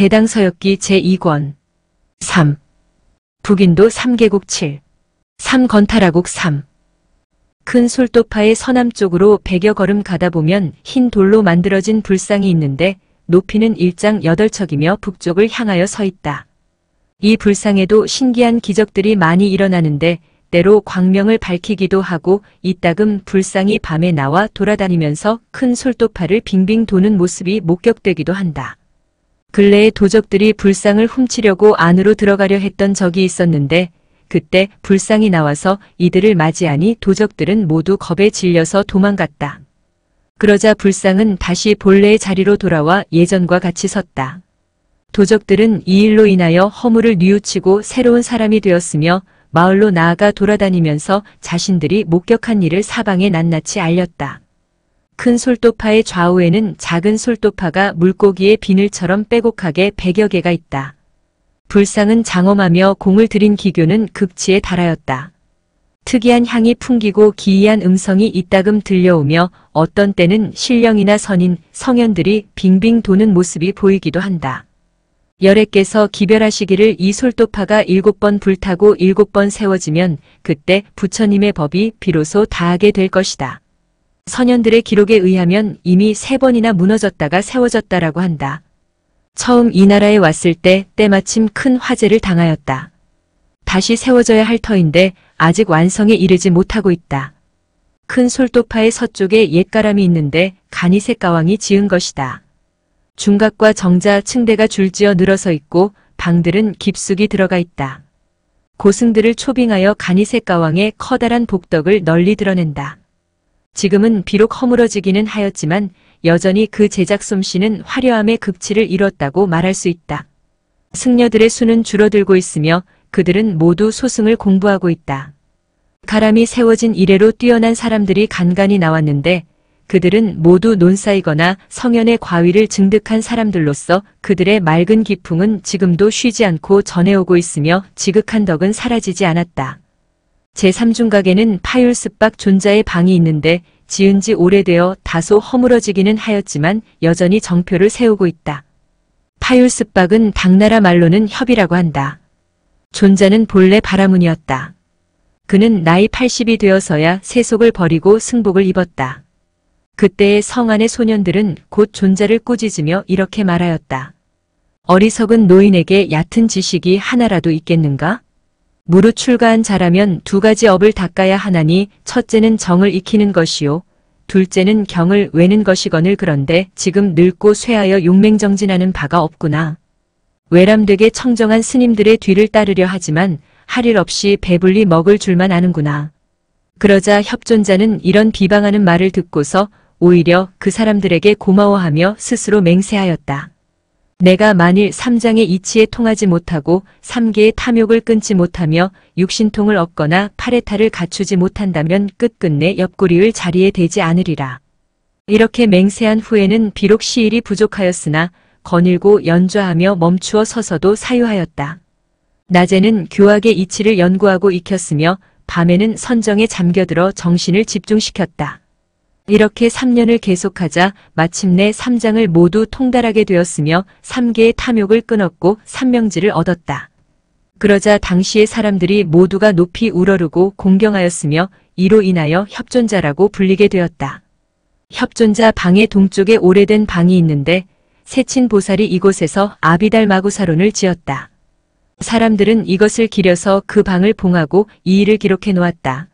대당서역기 제2권 3. 북인도 3개국 7. 3건타라국 3. 큰 솔도파의 서남쪽으로 100여 걸음 가다 보면 흰 돌로 만들어진 불상이 있는데 높이는 일장 8척이며 북쪽을 향하여 서 있다. 이 불상에도 신기한 기적들이 많이 일어나는데 때로 광명을 밝히기도 하고 이따금 불상이 밤에 나와 돌아다니면서 큰 솔도파를 빙빙 도는 모습이 목격되기도 한다. 근래에 도적들이 불상을 훔치려고 안으로 들어가려 했던 적이 있었는데 그때 불상이 나와서 이들을 맞이하니 도적들은 모두 겁에 질려서 도망갔다. 그러자 불상은 다시 본래의 자리로 돌아와 예전과 같이 섰다. 도적들은 이 일로 인하여 허물을 뉘우치고 새로운 사람이 되었으며 마을로 나아가 돌아다니면서 자신들이 목격한 일을 사방에 낱낱이 알렸다. 큰 솔도파의 좌우에는 작은 솔도파가 물고기의 비늘처럼 빼곡하게 백여 개가 있다. 불상은 장엄하며 공을 들인 기교는 극치에 달하였다. 특이한 향이 풍기고 기이한 음성이 이따금 들려오며 어떤 때는 신령이나 선인, 성현들이 빙빙 도는 모습이 보이기도 한다. 열애께서 기별하시기를 이 솔도파가 일곱 번 불타고 일곱 번 세워지면 그때 부처님의 법이 비로소 다하게 될 것이다. 선현들의 기록에 의하면 이미 세 번이나 무너졌다가 세워졌다라고 한다. 처음 이 나라에 왔을 때 때마침 큰 화재를 당하였다. 다시 세워져야 할 터인데 아직 완성에 이르지 못하고 있다. 큰 솔도파의 서쪽에 옛가람이 있는데 가니색 가왕이 지은 것이다. 중각과 정자 층대가 줄지어 늘어서 있고 방들은 깊숙이 들어가 있다. 고승들을 초빙하여 가니색 가왕의 커다란 복덕을 널리 드러낸다. 지금은 비록 허물어지기는 하였지만 여전히 그 제작 솜씨는 화려함의 극치를 이뤘다고 말할 수 있다. 승려들의 수는 줄어들고 있으며 그들은 모두 소승을 공부하고 있다. 가람이 세워진 이래로 뛰어난 사람들이 간간히 나왔는데 그들은 모두 논사이거나 성현의 과위를 증득한 사람들로서 그들의 맑은 기풍은 지금도 쉬지 않고 전해오고 있으며 지극한 덕은 사라지지 않았다. 제3중각에는 파율스박 존자의 방이 있는데 지은 지 오래되어 다소 허물어지기는 하였지만 여전히 정표를 세우고 있다. 파율스박은 당나라 말로는 협이라고 한다. 존자는 본래 바라문이었다. 그는 나이 80이 되어서야 세속을 버리고 승복을 입었다. 그때의 성안의 소년들은 곧 존자를 꾸짖으며 이렇게 말하였다. 어리석은 노인에게 얕은 지식이 하나라도 있겠는가? 무릇 출가한 자라면 두 가지 업을 닦아야 하나니 첫째는 정을 익히는 것이요. 둘째는 경을 외는 것이거늘 그런데 지금 늙고 쇠하여 용맹정진하는 바가 없구나. 외람되게 청정한 스님들의 뒤를 따르려 하지만 할일 없이 배불리 먹을 줄만 아는구나. 그러자 협존자는 이런 비방하는 말을 듣고서 오히려 그 사람들에게 고마워하며 스스로 맹세하였다. 내가 만일 3장의 이치에 통하지 못하고 3개의 탐욕을 끊지 못하며 육신통을 얻거나 파레타를 갖추지 못한다면 끝끝내 옆구리를 자리에 대지 않으리라. 이렇게 맹세한 후에는 비록 시일이 부족하였으나 거닐고 연좌하며 멈추어 서서도 사유하였다. 낮에는 교학의 이치를 연구하고 익혔으며 밤에는 선정에 잠겨들어 정신을 집중시켰다. 이렇게 3년을 계속하자 마침내 3장을 모두 통달하게 되었으며 3개의 탐욕을 끊었고 3명지를 얻었다. 그러자 당시의 사람들이 모두가 높이 우러르고 공경하였으며 이로 인하여 협존자라고 불리게 되었다. 협존자 방의 동쪽에 오래된 방이 있는데 세친 보살이 이곳에서 아비달 마구사론을 지었다. 사람들은 이것을 기려서 그 방을 봉하고 이 일을 기록해 놓았다.